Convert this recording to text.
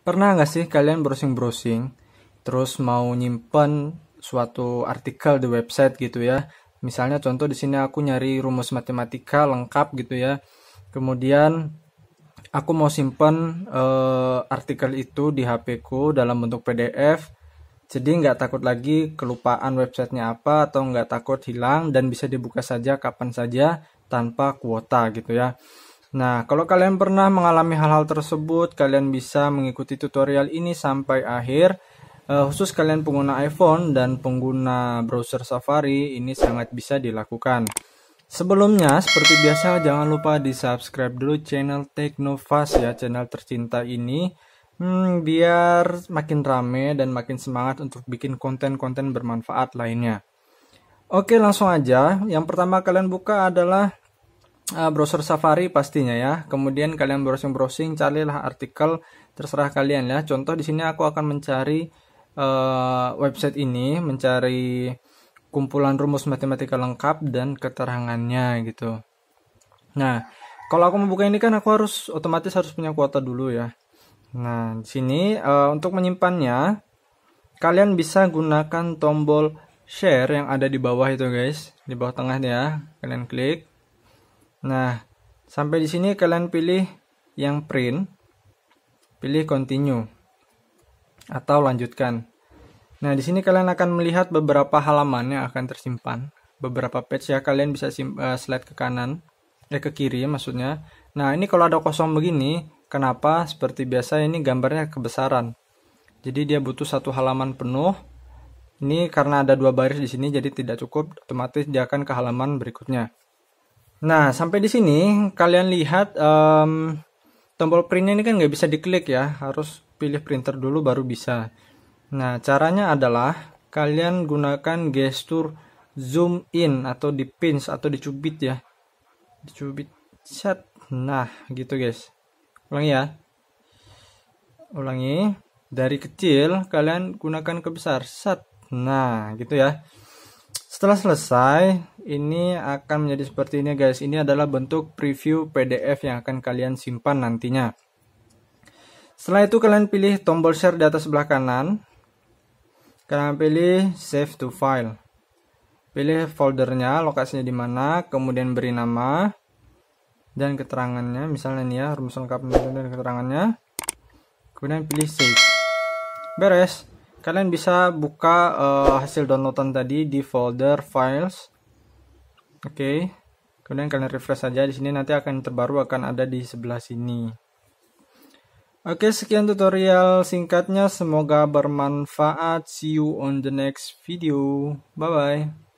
Pernah nggak sih kalian browsing-browsing, terus mau nyimpen suatu artikel di website gitu ya? Misalnya contoh di sini aku nyari rumus matematika lengkap gitu ya. Kemudian aku mau simpen uh, artikel itu di HP ku dalam bentuk PDF. Jadi nggak takut lagi kelupaan websitenya apa atau nggak takut hilang dan bisa dibuka saja kapan saja tanpa kuota gitu ya. Nah, kalau kalian pernah mengalami hal-hal tersebut, kalian bisa mengikuti tutorial ini sampai akhir. Uh, khusus kalian pengguna iPhone dan pengguna browser Safari, ini sangat bisa dilakukan. Sebelumnya, seperti biasa, jangan lupa di-subscribe dulu channel Teknofast ya, channel tercinta ini. Hmm, biar makin rame dan makin semangat untuk bikin konten-konten bermanfaat lainnya. Oke, langsung aja. Yang pertama kalian buka adalah Ah, browser Safari pastinya ya. Kemudian kalian browsing-browsing, carilah artikel terserah kalian ya. Contoh di sini aku akan mencari uh, website ini, mencari kumpulan rumus matematika lengkap dan keterangannya gitu. Nah, kalau aku membuka ini kan aku harus otomatis harus punya kuota dulu ya. Nah, di sini uh, untuk menyimpannya kalian bisa gunakan tombol share yang ada di bawah itu guys, di bawah tengah ya. Kalian klik. Nah, sampai di sini kalian pilih yang print, pilih continue atau lanjutkan. Nah, di sini kalian akan melihat beberapa halaman yang akan tersimpan, beberapa page ya kalian bisa eh, slide ke kanan, eh ke kiri maksudnya. Nah, ini kalau ada kosong begini, kenapa? Seperti biasa ini gambarnya kebesaran. Jadi dia butuh satu halaman penuh. Ini karena ada dua baris di sini jadi tidak cukup, otomatis dia akan ke halaman berikutnya. Nah, sampai di sini kalian lihat um, tombol print ini kan nggak bisa diklik ya, harus pilih printer dulu baru bisa. Nah, caranya adalah kalian gunakan gestur zoom in atau di pinch atau dicubit ya. Dicubit set. Nah, gitu guys. Ulangi ya. Ulangi. Dari kecil kalian gunakan ke besar. Set. Nah, gitu ya. Setelah selesai, ini akan menjadi seperti ini guys. Ini adalah bentuk preview PDF yang akan kalian simpan nantinya. Setelah itu kalian pilih tombol share di atas sebelah kanan. Kalian pilih save to file. Pilih foldernya, lokasinya di mana, kemudian beri nama dan keterangannya, misalnya ini ya, rumus lengkap dan keterangannya. Kemudian pilih save. Beres. Kalian bisa buka uh, hasil downloadan tadi di folder files Oke. Okay. Kemudian kalian refresh saja di sini nanti akan terbaru akan ada di sebelah sini. Oke, okay, sekian tutorial singkatnya. Semoga bermanfaat. See you on the next video. Bye bye.